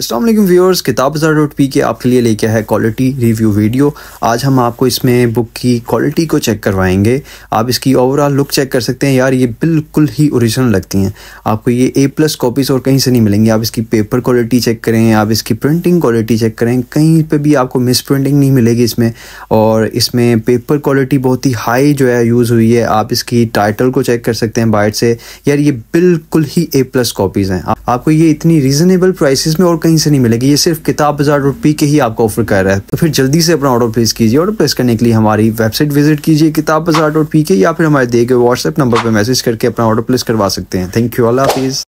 Aslam viewers किताब बाज़ार dot P के आपके लिए लेके है क्वालिटी रिव्यू वीडियो आज हम आपको इसमें बुक की क्वालिटी को चेक करवाएंगे आप इसकी ओवरऑल लुक चेक कर सकते हैं यार ये बिल्कुल ही ओरिजिनल लगती हैं आपको ये ए प्लस कॉपीज़ और कहीं से नहीं मिलेंगी आप इसकी पेपर क्वालिटी चेक करें आप इसकी प्रिंटिंग क्वालिटी चेक करें कहीं पर भी आपको मिस प्रिंटिंग नहीं मिलेगी इसमें और इसमें पेपर क्वालिटी बहुत ही हाई जो है यूज़ हुई है आप इसकी टाइटल को चेक कर सकते हैं बाइट से यार ये बिल्कुल ही ए प्लस कॉपीज़ हैं आपको ये इतनी रिजनेबल प्राइसिस में और कहीं कहीं से नहीं मिलेगी ये सिर्फ किताब बाजार डॉट पी के ही आपको ऑफर कर रहा है तो फिर जल्दी से अपना ऑर्डर प्लेस कीजिए ऑर्डर प्लेस करने के लिए हमारी वेबसाइट विजिट कीजिए किताब बाजार डॉट पी के या फिर हमारे दिए गए व्हाट्सएप नंबर पर मैसेज करके अपना ऑर्डर प्लेस करवा सकते हैं थैंक यू अल्लाह हाफिज़